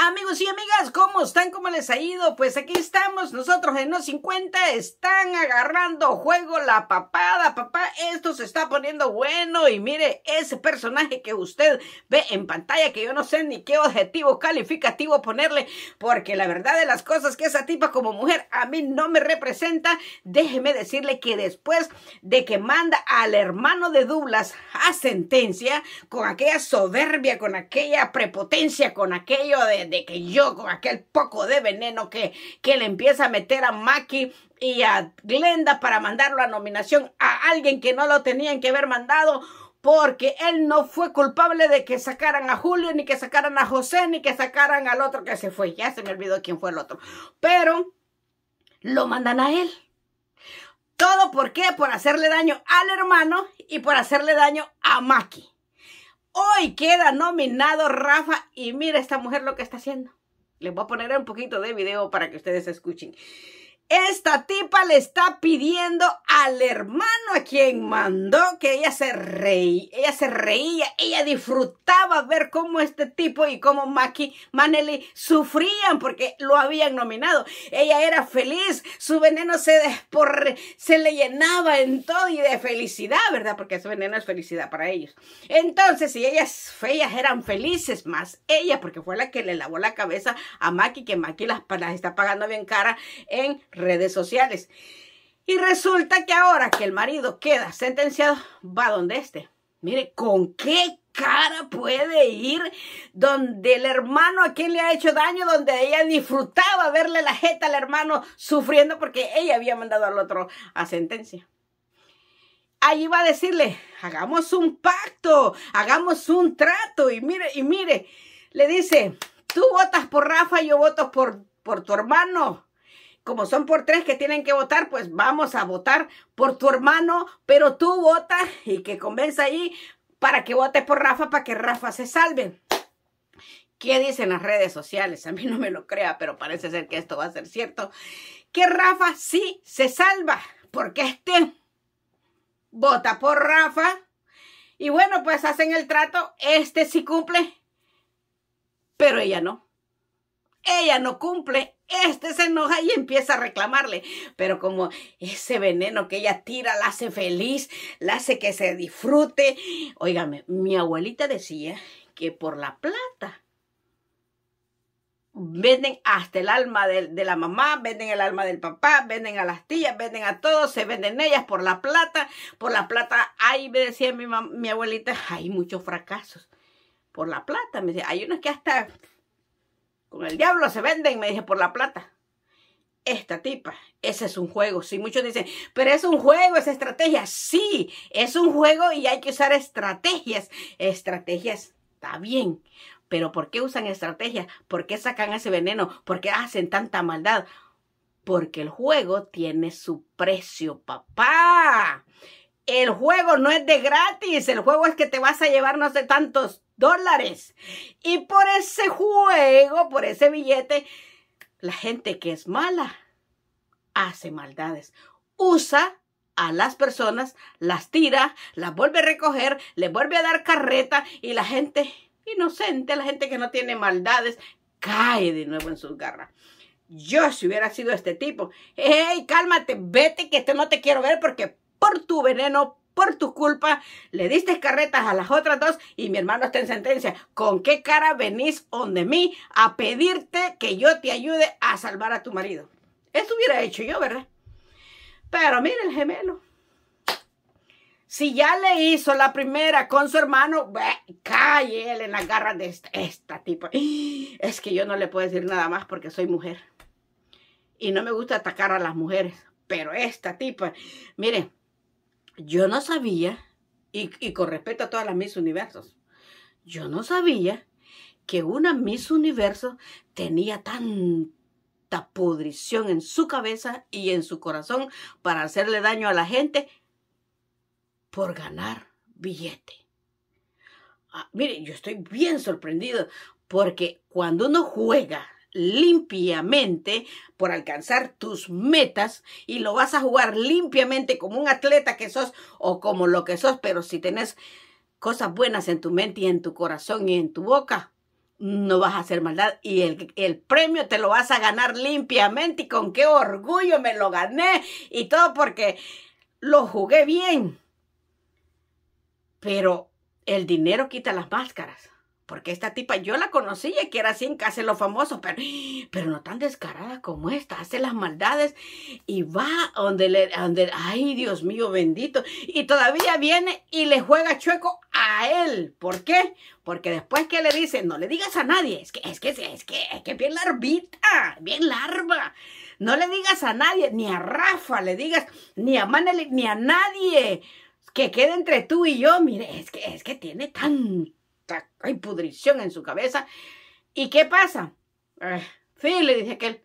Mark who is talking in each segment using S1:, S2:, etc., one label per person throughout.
S1: Amigos y amigas, ¿cómo están? ¿Cómo les ha ido? Pues aquí estamos, nosotros en los 50 están agarrando juego la papada, papá, esto se está poniendo bueno y mire ese personaje que usted ve en pantalla que yo no sé ni qué objetivo calificativo ponerle, porque la verdad de las cosas que esa tipa como mujer a mí no me representa, déjeme decirle que después de que manda al hermano de Douglas a sentencia con aquella soberbia, con aquella prepotencia, con aquello de de que yo con aquel poco de veneno que, que le empieza a meter a Maki y a Glenda para mandarlo a nominación a alguien que no lo tenían que haber mandado porque él no fue culpable de que sacaran a Julio, ni que sacaran a José, ni que sacaran al otro que se fue. Ya se me olvidó quién fue el otro. Pero lo mandan a él. ¿Todo por qué? Por hacerle daño al hermano y por hacerle daño a Maki. Hoy queda nominado Rafa y mira esta mujer lo que está haciendo. Les voy a poner un poquito de video para que ustedes escuchen. Esta tipa le está pidiendo al hermano a quien mandó que ella se reía, ella se reía, ella disfrutaba ver cómo este tipo y cómo Maki Manelli sufrían porque lo habían nominado. Ella era feliz, su veneno se se le llenaba en todo y de felicidad, ¿verdad? Porque su veneno es felicidad para ellos. Entonces, si ellas, eran felices más ella porque fue la que le lavó la cabeza a Maki que Maki las, las está pagando bien cara en redes sociales. Y resulta que ahora que el marido queda sentenciado, va donde este. Mire, ¿con qué cara puede ir donde el hermano a quien le ha hecho daño, donde ella disfrutaba verle la jeta al hermano sufriendo porque ella había mandado al otro a sentencia? Allí va a decirle, hagamos un pacto, hagamos un trato y mire, y mire, le dice, tú votas por Rafa, yo voto por, por tu hermano como son por tres que tienen que votar, pues vamos a votar por tu hermano, pero tú votas y que convenza ahí para que votes por Rafa, para que Rafa se salve. ¿Qué dicen las redes sociales? A mí no me lo crea, pero parece ser que esto va a ser cierto. Que Rafa sí se salva, porque este vota por Rafa. Y bueno, pues hacen el trato, este sí cumple, pero ella no ella no cumple, este se enoja y empieza a reclamarle. Pero como ese veneno que ella tira la hace feliz, la hace que se disfrute. Óigame, mi abuelita decía que por la plata venden hasta el alma de, la mamá, venden el alma del papá, venden a las tías, venden a todos, se venden ellas por la plata, por la plata, ahí me decía mi, mi abuelita, hay muchos fracasos por la plata, me decía, hay unos que hasta con el diablo se venden, me dije, por la plata. Esta tipa, ese es un juego. Sí, muchos dicen, pero es un juego, es estrategia. Sí, es un juego y hay que usar estrategias. Estrategias, está bien. Pero ¿por qué usan estrategias? ¿Por qué sacan ese veneno? ¿Por qué hacen tanta maldad? Porque el juego tiene su precio, papá. El juego no es de gratis. El juego es que te vas a llevar no sé tantos dólares. Y por ese juego, por ese billete, la gente que es mala hace maldades. Usa a las personas, las tira, las vuelve a recoger, le vuelve a dar carreta y la gente inocente, la gente que no tiene maldades, cae de nuevo en sus garras. Yo si hubiera sido este tipo, hey, cálmate, vete que este no te quiero ver porque por tu veneno, por tu culpa le diste carretas a las otras dos y mi hermano está en sentencia. ¿Con qué cara venís donde mí a pedirte que yo te ayude a salvar a tu marido? Eso hubiera hecho yo, ¿verdad? Pero mire el gemelo. Si ya le hizo la primera con su hermano, ve calle él en las garras de esta, esta tipa. Es que yo no le puedo decir nada más porque soy mujer. Y no me gusta atacar a las mujeres. Pero esta tipa, miren, yo no sabía, y, con respecto a todas las Miss Universos, yo no sabía que una Miss Universo tenía tanta pudrición en su cabeza y en su corazón para hacerle daño a la gente por ganar billete. Ah, mire, yo estoy bien sorprendido porque cuando uno juega limpiamente por alcanzar tus metas y lo vas a jugar limpiamente como un atleta que sos o como lo que sos, pero si tenés cosas buenas en tu mente y en tu corazón y en tu boca, no vas a hacer maldad y el, el, premio te lo vas a ganar limpiamente y con qué orgullo me lo gané y todo porque lo jugué bien. Pero el dinero quita las máscaras. Porque esta tipa yo la conocí y que era así en casa lo los famosos, pero, pero no tan descarada como esta. Hace las maldades y va donde le, donde, ay Dios mío bendito. Y todavía viene y le juega chueco a él. ¿Por qué? Porque después que le dice, no le digas a nadie, es que, es que, es que, que bien larvita, bien larva. No le digas a nadie, ni a Rafa le digas, ni a Manel, ni a nadie. Que quede entre tú y yo, mire, es que, es que tiene tan hay pudrición en su cabeza. ¿Y qué pasa? sí, eh, le dice él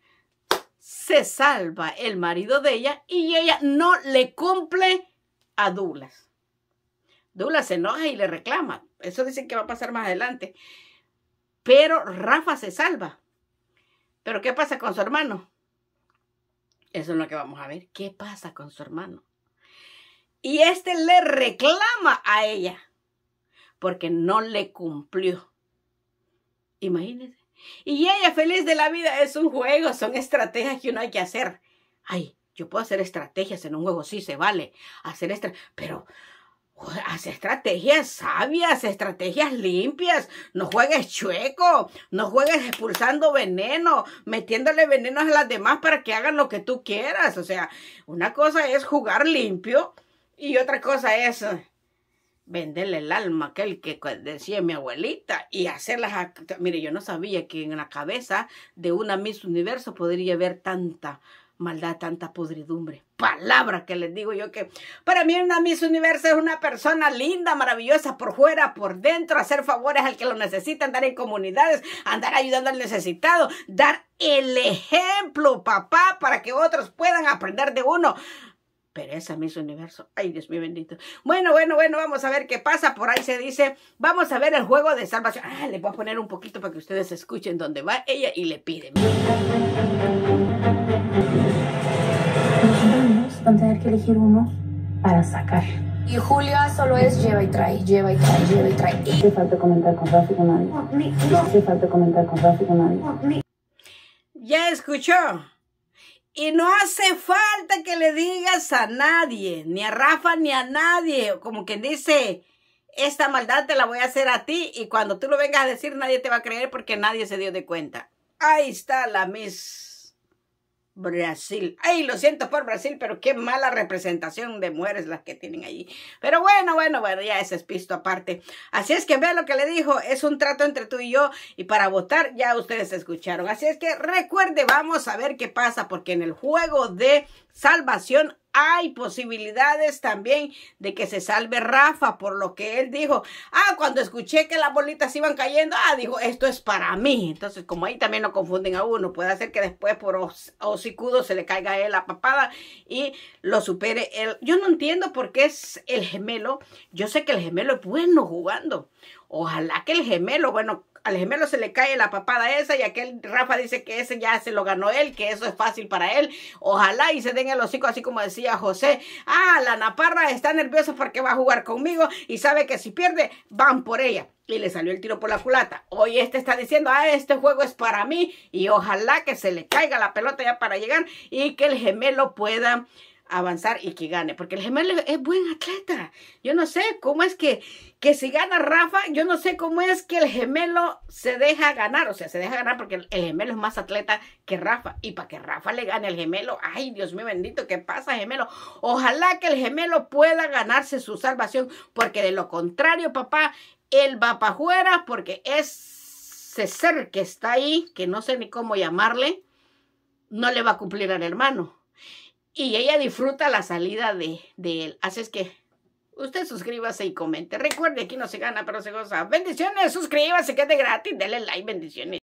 S1: se salva el marido de ella y ella no le cumple a Douglas. Douglas se enoja y le reclama. Eso dicen que va a pasar más adelante. Pero Rafa se salva. Pero ¿qué pasa con su hermano? Eso es lo que vamos a ver. ¿Qué pasa con su hermano? Y este le reclama a ella porque no le cumplió. imagínese. Y ella feliz de la vida, es un juego, son estrategias que uno hay que hacer. Ay, yo puedo hacer estrategias en un juego, sí se vale hacer estrategias, pero hacer estrategias sabias, estrategias limpias, no juegues chueco, no juegues expulsando veneno, metiéndole veneno a las demás para que hagan lo que tú quieras. O sea, una cosa es jugar limpio y otra cosa es venderle el alma aquel que decía mi abuelita y hacerlas. Mire, yo no sabía que en la cabeza de una Miss Universo podría haber tanta maldad, tanta podridumbre. Palabra que les digo yo que para mí una Miss Universo es una persona linda, maravillosa por fuera, por dentro, hacer favores al que lo necesita, andar en comunidades, andar ayudando al necesitado, dar el ejemplo, papá, para que otros puedan aprender de uno. Pero Pereza, mis universo. Ay, Dios mío bendito. Bueno, bueno, bueno, vamos a ver qué pasa. Por ahí se dice, vamos a ver el juego de salvación. Ah, le voy a poner un poquito para que ustedes escuchen dónde va ella y le piden. Van a tener que elegir uno para sacar. Y Julia solo es lleva y trae, lleva y trae, lleva y trae. Hace falta comentar con Rafi con nadie. Hace falta comentar con Rafi con nadie. ¿Ya escuchó? Y no hace falta que le digas a nadie, ni a Rafa ni a nadie, como quien dice, esta maldad te la voy a hacer a ti y cuando tú lo vengas a decir nadie te va a creer porque nadie se dio de cuenta. Ahí está la misma. Brasil. Ay, lo siento por Brasil, pero qué mala representación de mujeres las que tienen allí. Pero bueno, bueno, bueno, ya ese es pisto aparte. Así es que ve lo que le dijo, es un trato entre tú y yo y para votar ya ustedes escucharon. Así es que recuerde, vamos a ver qué pasa porque en el juego de salvación hay posibilidades también de que se salve Rafa por lo que él dijo. Ah, cuando escuché que las bolitas iban cayendo, ah, dijo, esto es para mí. Entonces, como ahí también no confunden a uno, puede hacer que después por hocicudo se le caiga él la papada y lo supere él. Yo no entiendo por qué es el gemelo. Yo sé que el gemelo es bueno jugando. Ojalá que el gemelo, bueno, al gemelo se le cae la papada esa y aquel Rafa dice que ese ya se lo ganó él, que eso es fácil para él. Ojalá y se den el hocico así como decía José. Ah, la Naparra está nerviosa porque va a jugar conmigo y sabe que si pierde van por ella y le salió el tiro por la culata. Hoy este está diciendo, ah, este juego es para mí y ojalá que se le caiga la pelota ya para llegar y que el gemelo pueda avanzar y que gane, porque el gemelo es buen atleta. Yo no sé cómo es que, que si gana Rafa, yo no sé cómo es que el gemelo se deja ganar, o sea, se deja ganar porque el, gemelo es más atleta que Rafa. Y para que Rafa le gane al gemelo, ay Dios mío bendito, ¿qué pasa gemelo? Ojalá que el gemelo pueda ganarse su salvación, porque de lo contrario, papá, él va para afuera porque ese ser que está ahí, que no sé ni cómo llamarle, no le va a cumplir al hermano y ella disfruta la salida de, él. Así es que Usted suscríbase y comente. Recuerde, aquí no se gana, pero se goza. Bendiciones, suscríbase, quede gratis. Dele like, bendiciones.